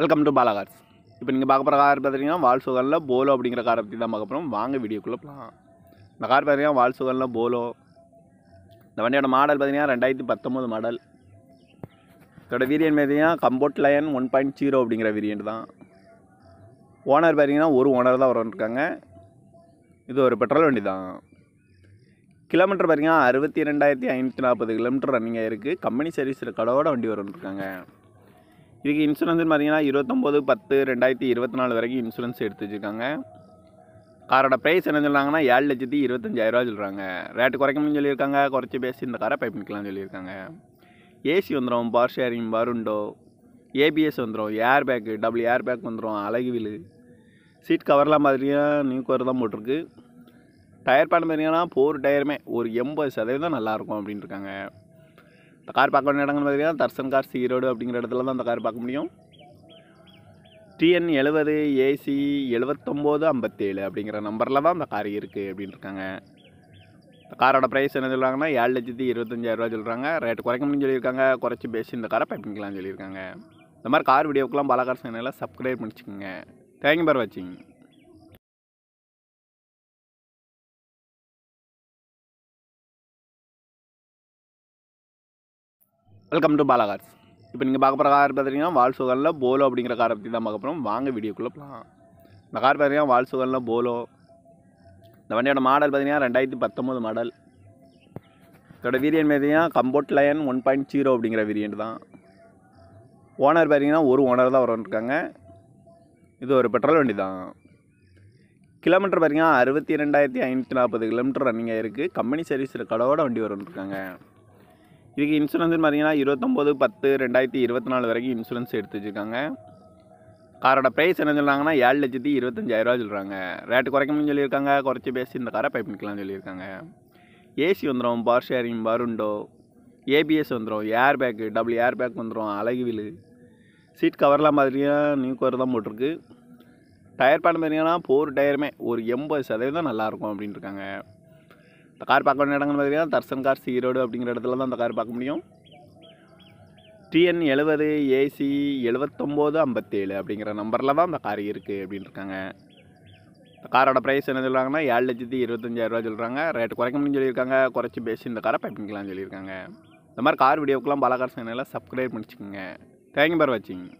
welcome to Bala Cars இப்போ நீங்கள் பார்க்க போகிற கார் பார்த்தீங்கன்னா சுகரில் போலோ அப்படிங்கிற காரை பற்றி தான் பார்க்க போகிறோம் வாங்க வீடியோக்குள்ளே போகலாம் இந்த கார் பார்த்தீங்கன்னா சுகரில் போலோ இந்த வண்டியோட மாடல் பார்த்தீங்கன்னா ரெண்டாயிரத்தி பத்தொம்போது மாடல் இதோட வீரியன் பார்த்தீங்கன்னா comfort line one point zero அப்படிங்கிற வீரியன்ட் தான் ஓனர் பார்த்தீங்கன்னா ஒரு ஓனர் தான் வரவன்ருக்காங்க இது ஒரு பெட்ரோல் வண்டி தான் கிலோமீட்டர் பார்த்தீங்கன்னா அறுபத்தி ரெண்டாயிரத்தி ஐநூற்றி நாற்பது கிலோமீட்டர் ரன்னிங் இருக்குது கம்பெனி சர்வீஸில் கடவோட வண்டி வரவன்ருக்காங்க இதுக்கு இன்சூரன்ஸ்னு பார்த்தீங்கன்னா இருபத்தொம்போது பத்து ரெண்டாயிரத்தி இருபத்தி நாலு வரைக்கும் இன்சூரன்ஸ் எடுத்து வச்சுருக்காங்க காரோட ப்ரைஸ் என்ன சொல்கிறாங்கன்னா ஏழு லட்சத்தி இருபத்தஞ்சாயிரரூவா சொல்கிறாங்க ரேட்டு குறைக்கணும்னு சொல்லியிருக்காங்க குறைச்சி பேசி இந்த காரை பைப்னிக்கலாம்னு சொல்லியிருக்காங்க ஏசி வந்துடும் பார் ஷேரிங் பருண்டோ ஏபிஎஸ் வந்துடும் air bag double air bag வந்துடும் அழகு வில் சீட் கவர்லாம் பார்த்தீங்கன்னா நியூ கவர் தான் போட்டிருக்கு டயர் பேன் பார்த்தீங்கன்னா ஃபோர் டயருமே ஒரு எண்பது சதவீதம் நல்லாயிருக்கும் அப்படின்ட்டுருக்காங்க இந்த கார் பார்க்க வேண்டிய இடங்கள் பார்த்தீங்கன்னா தர்சன் கார் சீரோடு அப்படிங்கிற இடத்துல தான் அந்த கார் பார்க்க முடியும் டிஎன் எழுபது ஏசி எழுபத்தொம்போது ஐம்பத்தேழு அப்படிங்கிற நம்பரில் தான் அந்த கார் இருக்குது அப்படின்னு இருக்காங்க இந்த காரோட ப்ரைஸ் என்ன சொல்கிறாங்கன்னா ஏழு லட்சத்தி இருபத்தஞ்சாயிரரூவா சொல்கிறாங்க ரேட்டு முடியும்னு சொல்லியிருக்காங்க குறைச்சி பேசி இந்த காரை பயப்பிக்கலாம்னு சொல்லியிருக்காங்க இந்த மாதிரி கார் வீடியோக்கெல்லாம் பல கார் சேனலில் சப்ஸ்கிரைப் பண்ணிச்சுக்கோங்க தேங்க்யூ பார் வாட்சிங் வெல்கம் டு பாலாகார்ஸ் இப்போ நீங்கள் பார்க்க போகிற கார் பார்த்தீங்கன்னா சுகரில் போலோ அப்படிங்கிற காரை பற்றி தான் பார்க்க போகிறோம் வாங்க வீடியோக்குள்ளே போகலாம் இந்த கார் பார்த்தீங்கன்னா வால் சுகரில் போலோ இந்த வண்டியோட மாடல் பார்த்தீங்கன்னா ரெண்டாயிரத்தி பத்தொம்போது மாடல் இதோட வீரியன் பார்த்தீங்கன்னா comfort line one point zero அப்படிங்கிற வீரியன் தான் ஓனர் பார்த்தீங்கன்னா ஒரு ஓனர் தான் வரவன்ட்ருக்காங்க இது ஒரு பெட்ரோல் வண்டி தான் கிலோமீட்டர் பார்த்தீங்கன்னா அறுபத்தி ரெண்டாயிரத்தி ஐநூற்றி நாற்பது கிலோமீட்டர் ரன்னிங் ஆகிருக்கு கம்பெனி சர்வீஸில் கடவோட வண்டி வரும்னு இருக்காங்க இதுக்கு இன்சூரன்ஸ்னு பார்த்தீங்கன்னா இருபத்தொம்போது பத்து ரெண்டாயிரத்தி இருபத்தி நாலு வரைக்கும் இன்சூரன்ஸ் எடுத்து வச்சுருக்காங்க காரோட ப்ரைஸ் என்ன சொல்கிறாங்கன்னா ஏழு லட்சத்தி இருபத்தஞ்சாயிரரூவா சொல்கிறாங்க ரேட்டு குறைக்கணும்னு சொல்லியிருக்காங்க குறைச்சி பேசி இந்த காரை பை பண்ணிக்கலாம் சொல்லியிருக்காங்க ஏசி வந்துடும் பார் ஷேரிங் பருண்டோ ஏபிஎஸ் வந்துடும் air bag double air bag வந்துடும் அழகுவிலு சீட் கவர்லாம் பார்த்தீங்கன்னா நியூ கவர் தான் போட்டிருக்கு டயர் பேன் பார்த்தீங்கன்னா ஃபோர் டயருமே ஒரு எண்பது சதவீதம் நல்லாயிருக்கும் அப்படின்ட்டுருக்காங்க இந்த கார் பார்க்க வேண்டிய இடங்கள் பார்த்தீங்கன்னா தர்சன் கார் ஈரோடு அப்படிங்கிற இடத்துல தான் அந்த கார் பார்க்க முடியும் டிஎன் எழுபது ஏசி எழுபத்தொம்போது ஐம்பத்தேழு அப்படிங்கிற நம்பரில் தான் அந்த கார் இருக்குது அப்படின்னு இருக்காங்க இந்த காரோட ப்ரைஸ் என்ன சொல்கிறாங்கன்னா ஏழு லட்சத்தி இருபத்தஞ்சாயிரரூவா சொல்கிறாங்க ரேட்டு குறைக்க முடியும்னு சொல்லியிருக்காங்க குறைச்சி பேசி இந்த காரை பண்ணிக்கலாம்னு சொல்லியிருக்காங்க இந்த மாதிரி கார் வீடியோக்கெல்லாம் பாலகார் சேனலில் சப்ஸ்கிரைப் பண்ணிச்சுக்கோங்க தேங்க்யூ பார் வாட்சிங்